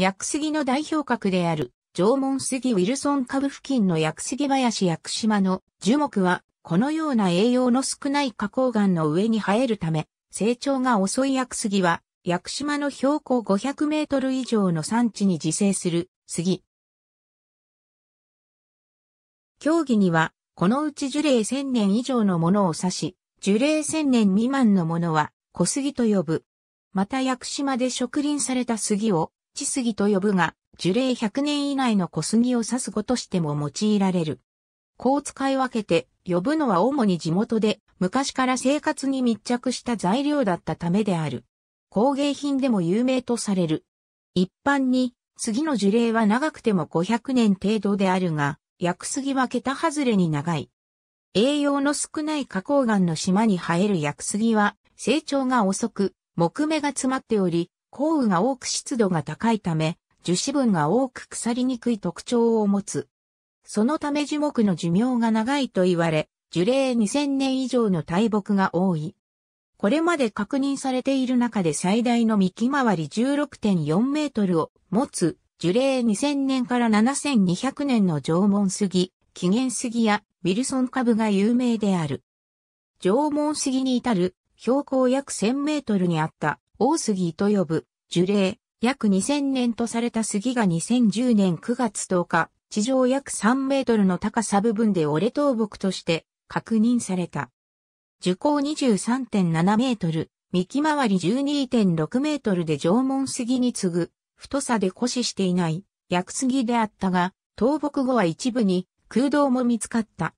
薬杉の代表格である、縄文杉ウィルソン株付近の薬杉林薬島の樹木は、このような栄養の少ない花崗岩の上に生えるため、成長が遅い薬杉は、薬島の標高500メートル以上の産地に自生する杉。競技には、このうち樹齢1000年以上のものを指し、樹齢1000年未満のものは小杉と呼ぶ。また薬島で植林された杉をチ杉と呼ぶが、樹齢100年以内の小杉を指す語としても用いられる。こう使い分けて、呼ぶのは主に地元で、昔から生活に密着した材料だったためである。工芸品でも有名とされる。一般に、杉の樹齢は長くても500年程度であるが、薬杉は桁外れに長い。栄養の少ない花崗岩の島に生える薬杉は、成長が遅く、木目が詰まっており、降雨が多く湿度が高いため、樹脂分が多く腐りにくい特徴を持つ。そのため樹木の寿命が長いと言われ、樹齢2000年以上の大木が多い。これまで確認されている中で最大の幹回り16.4メートルを持つ樹齢2000年から7200年の縄文杉、紀元杉やウィルソン株が有名である。縄文杉に至る標高約1000メートルにあった大杉と呼ぶ、樹齢、約2000年とされた杉が2010年9月10日、地上約3メートルの高さ部分で折れ倒木として確認された。樹高23.7メートル、幹回り12.6メートルで縄文杉に次ぐ、太さで固死していない、薬杉であったが、倒木後は一部に空洞も見つかった。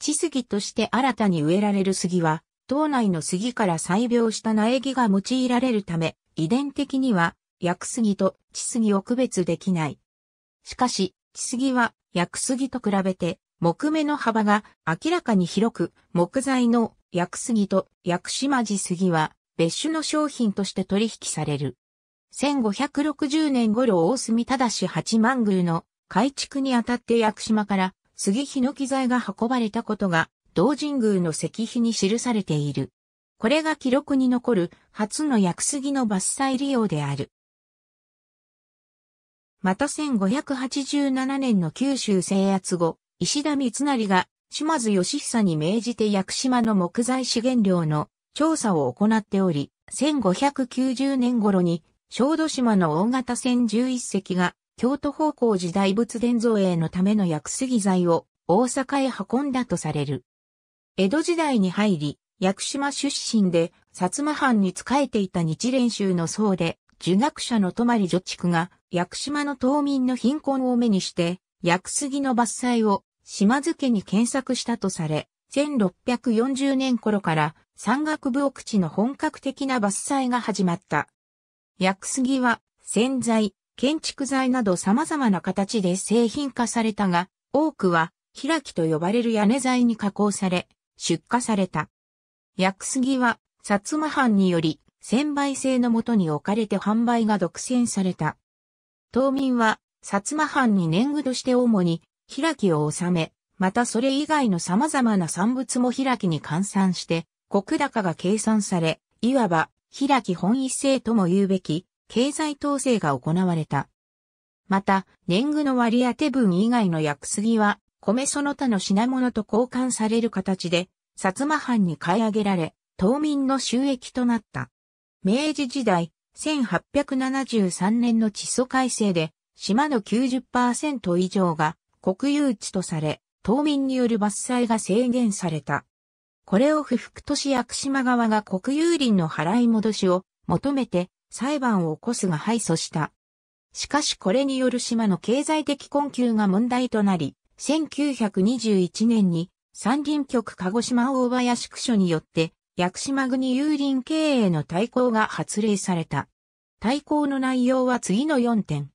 地杉として新たに植えられる杉は、島内の杉から採苗した苗木が用いられるため、遺伝的には、薬杉と地杉を区別できない。しかし、地杉は薬杉と比べて、木目の幅が明らかに広く、木材の薬杉と薬島地杉は別種の商品として取引される。1560年頃大隅正八幡宮の改築にあたって薬島から杉ヒノキ材が運ばれたことが同神宮の石碑に記されている。これが記録に残る初の薬杉の伐採利用である。また1587年の九州制圧後、石田三成が島津義久に命じて屋久島の木材資源量の調査を行っており、1590年頃に小豆島の大型船11隻が京都方向時代仏伝造営のための薬杉材を大阪へ運んだとされる。江戸時代に入り、屋久島出身で、薩摩藩に仕えていた日蓮宗の僧で、儒学者の泊女畜が、屋久島の島民の貧困を目にして、屋久杉の伐採を、島津家に検索したとされ、1640年頃から山岳部奥地の本格的な伐採が始まった。屋久杉は、洗剤、建築材など様々な形で製品化されたが、多くは、開きと呼ばれる屋根材に加工され、出荷された。薬杉は、薩摩藩により、専売制のもとに置かれて販売が独占された。島民は、薩摩藩に年貢として主に、開きを収め、またそれ以外の様々な産物も開きに換算して、国高が計算され、いわば、開き本一制とも言うべき、経済統制が行われた。また、年貢の割当分以外の薬杉は、米その他の品物と交換される形で、薩摩藩に買い上げられ、島民の収益となった。明治時代、1873年の地租改正で、島の90%以上が国有地とされ、島民による伐採が制限された。これを不服とし屋久島側が国有林の払い戻しを求めて裁判を起こすが敗訴した。しかしこれによる島の経済的困窮が問題となり、1921年に三輪局鹿児島大林区所によって薬島国有林経営の対抗が発令された。対抗の内容は次の4点。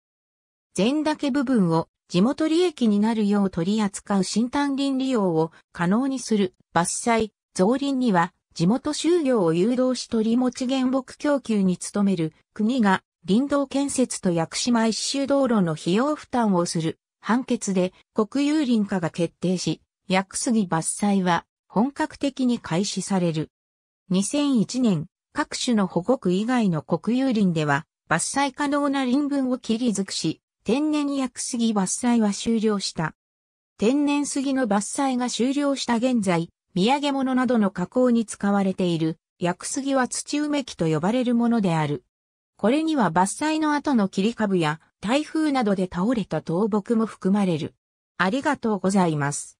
全だけ部分を地元利益になるよう取り扱う新丹林利用を可能にする伐採、増林には地元就業を誘導し取り持ち原木供給に努める国が林道建設と薬島一周道路の費用負担をする判決で国有林化が決定し、薬杉伐採は本格的に開始される。2001年、各種の保護区以外の国有林では、伐採可能な林分を切り尽くし、天然薬杉伐採は終了した。天然杉の伐採が終了した現在、土産物などの加工に使われている、薬杉は土埋め機と呼ばれるものである。これには伐採の後の切り株や台風などで倒れた倒木も含まれる。ありがとうございます。